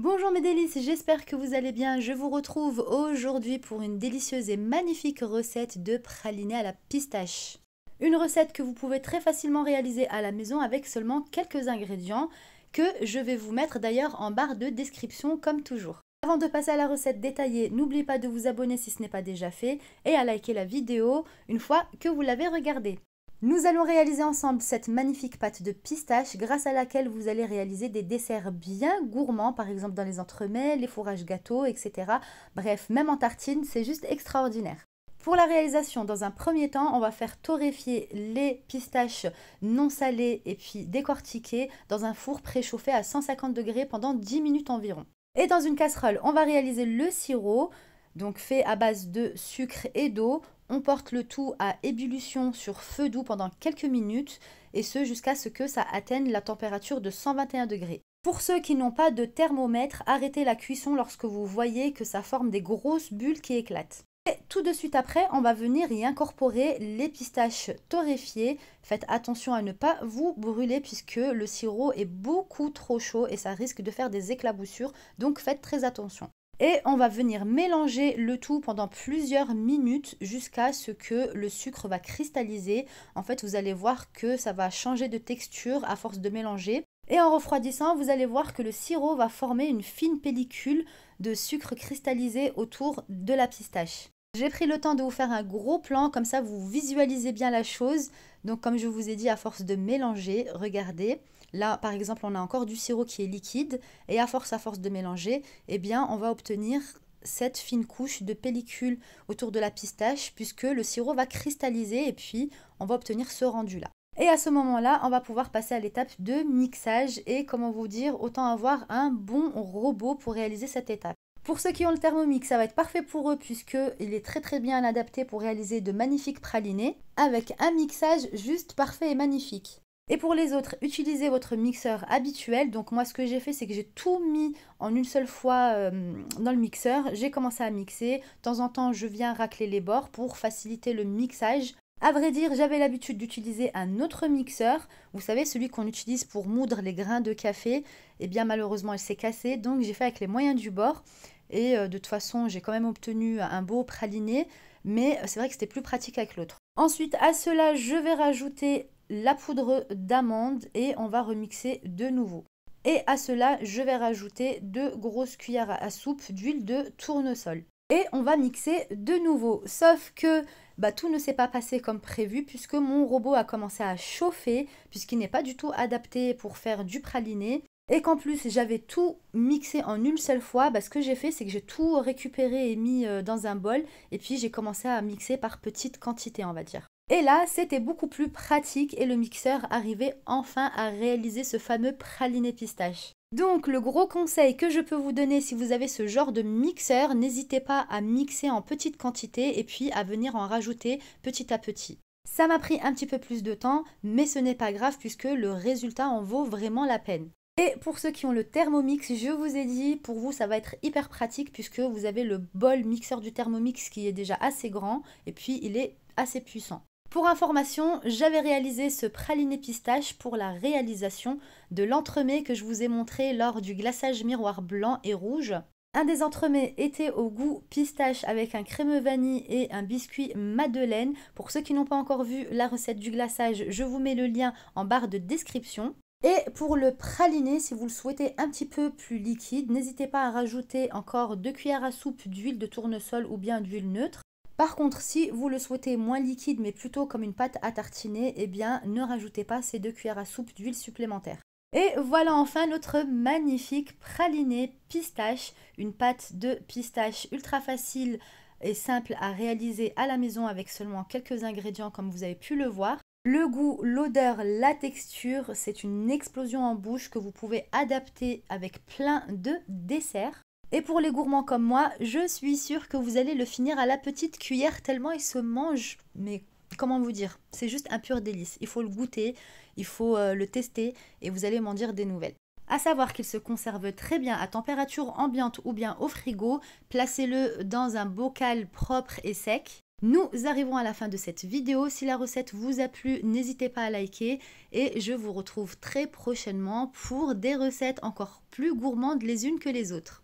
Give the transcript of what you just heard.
Bonjour mes délices, j'espère que vous allez bien. Je vous retrouve aujourd'hui pour une délicieuse et magnifique recette de praliné à la pistache. Une recette que vous pouvez très facilement réaliser à la maison avec seulement quelques ingrédients que je vais vous mettre d'ailleurs en barre de description comme toujours. Avant de passer à la recette détaillée, n'oubliez pas de vous abonner si ce n'est pas déjà fait et à liker la vidéo une fois que vous l'avez regardée. Nous allons réaliser ensemble cette magnifique pâte de pistache grâce à laquelle vous allez réaliser des desserts bien gourmands, par exemple dans les entremets, les fourrages gâteaux, etc. Bref, même en tartine, c'est juste extraordinaire. Pour la réalisation, dans un premier temps, on va faire torréfier les pistaches non salées et puis décortiquées dans un four préchauffé à 150 degrés pendant 10 minutes environ. Et dans une casserole, on va réaliser le sirop, donc fait à base de sucre et d'eau. On porte le tout à ébullition sur feu doux pendant quelques minutes et ce jusqu'à ce que ça atteigne la température de 121 degrés. Pour ceux qui n'ont pas de thermomètre, arrêtez la cuisson lorsque vous voyez que ça forme des grosses bulles qui éclatent. Et tout de suite après, on va venir y incorporer les pistaches torréfiées. Faites attention à ne pas vous brûler puisque le sirop est beaucoup trop chaud et ça risque de faire des éclaboussures, donc faites très attention. Et on va venir mélanger le tout pendant plusieurs minutes jusqu'à ce que le sucre va cristalliser. En fait, vous allez voir que ça va changer de texture à force de mélanger. Et en refroidissant, vous allez voir que le sirop va former une fine pellicule de sucre cristallisé autour de la pistache. J'ai pris le temps de vous faire un gros plan, comme ça vous visualisez bien la chose. Donc comme je vous ai dit, à force de mélanger, regardez. Là, par exemple, on a encore du sirop qui est liquide. Et à force, à force de mélanger, eh bien, on va obtenir cette fine couche de pellicule autour de la pistache, puisque le sirop va cristalliser et puis on va obtenir ce rendu-là. Et à ce moment-là, on va pouvoir passer à l'étape de mixage et comment vous dire, autant avoir un bon robot pour réaliser cette étape. Pour ceux qui ont le Thermomix, ça va être parfait pour eux puisque il est très très bien adapté pour réaliser de magnifiques pralinés avec un mixage juste parfait et magnifique. Et pour les autres, utilisez votre mixeur habituel. Donc moi ce que j'ai fait c'est que j'ai tout mis en une seule fois euh, dans le mixeur. J'ai commencé à mixer. De temps en temps je viens racler les bords pour faciliter le mixage. À vrai dire, j'avais l'habitude d'utiliser un autre mixeur, vous savez celui qu'on utilise pour moudre les grains de café. Et eh bien malheureusement, il s'est cassé, donc j'ai fait avec les moyens du bord. Et euh, de toute façon, j'ai quand même obtenu un beau praliné, mais euh, c'est vrai que c'était plus pratique avec l'autre. Ensuite, à cela, je vais rajouter la poudre d'amande et on va remixer de nouveau. Et à cela, je vais rajouter deux grosses cuillères à soupe d'huile de tournesol. Et on va mixer de nouveau. Sauf que bah, tout ne s'est pas passé comme prévu puisque mon robot a commencé à chauffer puisqu'il n'est pas du tout adapté pour faire du praliné et qu'en plus j'avais tout mixé en une seule fois, bah, ce que j'ai fait c'est que j'ai tout récupéré et mis euh, dans un bol et puis j'ai commencé à mixer par petites quantités on va dire. Et là, c'était beaucoup plus pratique et le mixeur arrivait enfin à réaliser ce fameux praliné pistache. Donc le gros conseil que je peux vous donner si vous avez ce genre de mixeur, n'hésitez pas à mixer en petites quantités et puis à venir en rajouter petit à petit. Ça m'a pris un petit peu plus de temps, mais ce n'est pas grave puisque le résultat en vaut vraiment la peine. Et pour ceux qui ont le Thermomix, je vous ai dit, pour vous ça va être hyper pratique puisque vous avez le bol mixeur du Thermomix qui est déjà assez grand et puis il est assez puissant. Pour information, j'avais réalisé ce praliné pistache pour la réalisation de l'entremet que je vous ai montré lors du glaçage miroir blanc et rouge. Un des entremets était au goût pistache avec un crème vanille et un biscuit madeleine. Pour ceux qui n'ont pas encore vu la recette du glaçage, je vous mets le lien en barre de description. Et pour le praliné, si vous le souhaitez un petit peu plus liquide, n'hésitez pas à rajouter encore 2 cuillères à soupe d'huile de tournesol ou bien d'huile neutre. Par contre, si vous le souhaitez moins liquide mais plutôt comme une pâte à tartiner, eh bien ne rajoutez pas ces 2 cuillères à soupe d'huile supplémentaire. Et voilà enfin notre magnifique praliné pistache, une pâte de pistache ultra facile et simple à réaliser à la maison avec seulement quelques ingrédients comme vous avez pu le voir. Le goût, l'odeur, la texture, c'est une explosion en bouche que vous pouvez adapter avec plein de desserts. Et pour les gourmands comme moi, je suis sûre que vous allez le finir à la petite cuillère tellement il se mange, mais comment vous dire, c'est juste un pur délice. Il faut le goûter, il faut euh, le tester et vous allez m'en dire des nouvelles. À savoir qu'il se conserve très bien à température ambiante ou bien au frigo. Placez-le dans un bocal propre et sec. Nous arrivons à la fin de cette vidéo. Si la recette vous a plu, n'hésitez pas à liker et je vous retrouve très prochainement pour des recettes encore plus gourmandes les unes que les autres.